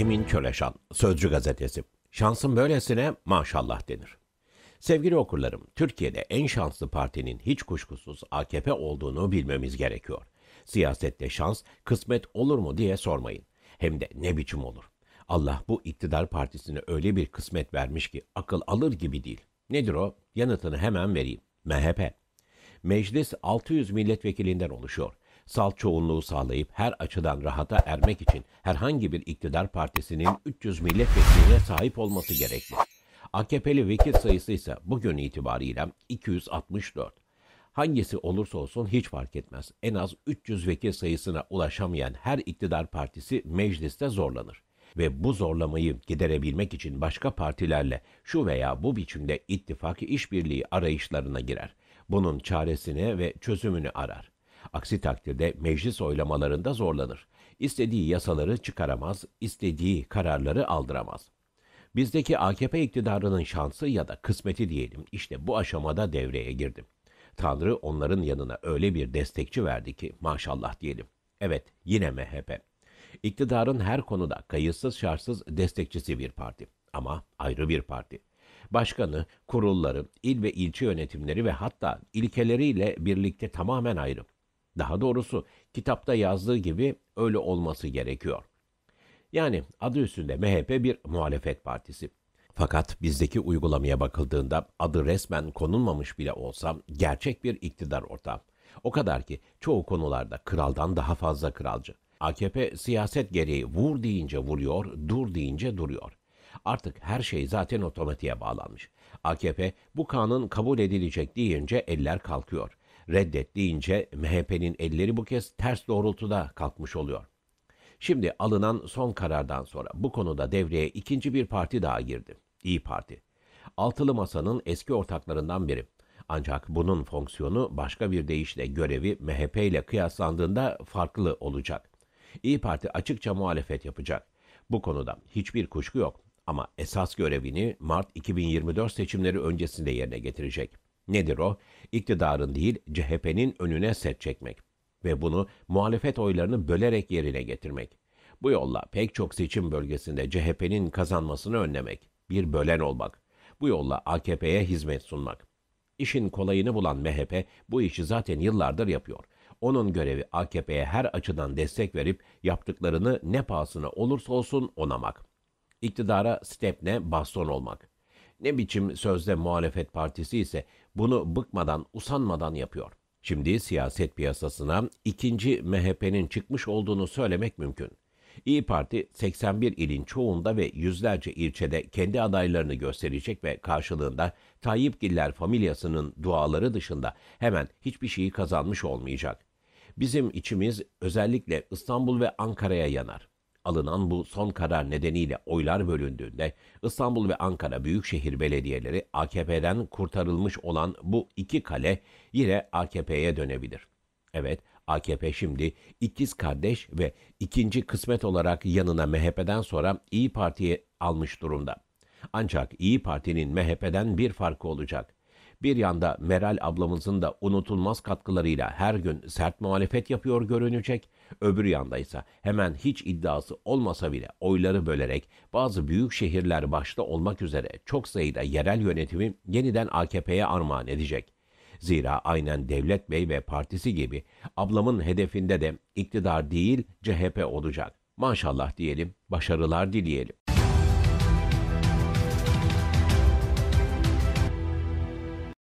Emin Köleşan, Sözcü Gazetesi. Şansın böylesine maşallah denir. Sevgili okurlarım, Türkiye'de en şanslı partinin hiç kuşkusuz AKP olduğunu bilmemiz gerekiyor. Siyasette şans, kısmet olur mu diye sormayın. Hem de ne biçim olur. Allah bu iktidar partisine öyle bir kısmet vermiş ki akıl alır gibi değil. Nedir o? Yanıtını hemen vereyim. MHP. Meclis 600 milletvekilinden oluşuyor kutsal çoğunluğu sağlayıp her açıdan rahata ermek için herhangi bir iktidar partisinin 300 milletvekiline sahip olması gerekli. AKP'li vekil sayısı ise bugün itibariyle 264. Hangisi olursa olsun hiç fark etmez. En az 300 vekil sayısına ulaşamayan her iktidar partisi mecliste zorlanır ve bu zorlamayı giderebilmek için başka partilerle şu veya bu biçimde ittifak işbirliği arayışlarına girer. Bunun çaresini ve çözümünü arar. Aksi takdirde meclis oylamalarında zorlanır. İstediği yasaları çıkaramaz, istediği kararları aldıramaz. Bizdeki AKP iktidarının şansı ya da kısmeti diyelim işte bu aşamada devreye girdi. Tanrı onların yanına öyle bir destekçi verdi ki maşallah diyelim. Evet yine MHP. İktidarın her konuda kayıtsız şartsız destekçisi bir parti ama ayrı bir parti. Başkanı, kurulları, il ve ilçe yönetimleri ve hatta ilkeleriyle birlikte tamamen ayrı. Daha doğrusu kitapta yazdığı gibi öyle olması gerekiyor. Yani adı üstünde MHP bir muhalefet partisi. Fakat bizdeki uygulamaya bakıldığında adı resmen konulmamış bile olsa gerçek bir iktidar ortağı. O kadar ki çoğu konularda kraldan daha fazla kralcı. AKP siyaset gereği vur deyince vuruyor, dur deyince duruyor. Artık her şey zaten otomatiğe bağlanmış. AKP bu kanun kabul edilecek deyince eller kalkıyor reddet deyince MHP'nin elleri bu kez ters doğrultuda kalkmış oluyor. Şimdi alınan son karardan sonra bu konuda devreye ikinci bir parti daha girdi. İyi Parti. Altılı Masa'nın eski ortaklarından biri. Ancak bunun fonksiyonu başka bir deyişle görevi MHP ile kıyaslandığında farklı olacak. İyi Parti açıkça muhalefet yapacak. Bu konuda hiçbir kuşku yok ama esas görevini Mart 2024 seçimleri öncesinde yerine getirecek. Nedir o? İktidarın değil CHP'nin önüne set çekmek ve bunu muhalefet oylarını bölerek yerine getirmek. Bu yolla pek çok seçim bölgesinde CHP'nin kazanmasını önlemek, bir bölen olmak, bu yolla AKP'ye hizmet sunmak. İşin kolayını bulan MHP bu işi zaten yıllardır yapıyor. Onun görevi AKP'ye her açıdan destek verip yaptıklarını ne pahasına olursa olsun onamak. İktidara stepne baston olmak. Ne biçim sözde muhalefet partisi ise bunu bıkmadan, usanmadan yapıyor. Şimdi siyaset piyasasına ikinci MHP'nin çıkmış olduğunu söylemek mümkün. İyi Parti 81 ilin çoğunda ve yüzlerce ilçede kendi adaylarını gösterecek ve karşılığında Tayyip Giller familyasının duaları dışında hemen hiçbir şeyi kazanmış olmayacak. Bizim içimiz özellikle İstanbul ve Ankara'ya yanar. Alınan bu son karar nedeniyle oylar bölündüğünde İstanbul ve Ankara Büyükşehir Belediyeleri AKP'den kurtarılmış olan bu iki kale yine AKP'ye dönebilir. Evet, AKP şimdi ikiz kardeş ve ikinci kısmet olarak yanına MHP'den sonra İyi Parti'ye almış durumda. Ancak İyi Parti'nin MHP'den bir farkı olacak. Bir yanda Meral ablamızın da unutulmaz katkılarıyla her gün sert muhalefet yapıyor görünecek, öbür yanda ise hemen hiç iddiası olmasa bile oyları bölerek bazı büyük şehirler başta olmak üzere çok sayıda yerel yönetimi yeniden AKP'ye armağan edecek.'' Zira aynen Devlet Bey ve partisi gibi ablamın hedefinde de iktidar değil CHP olacak. Maşallah diyelim, başarılar dileyelim.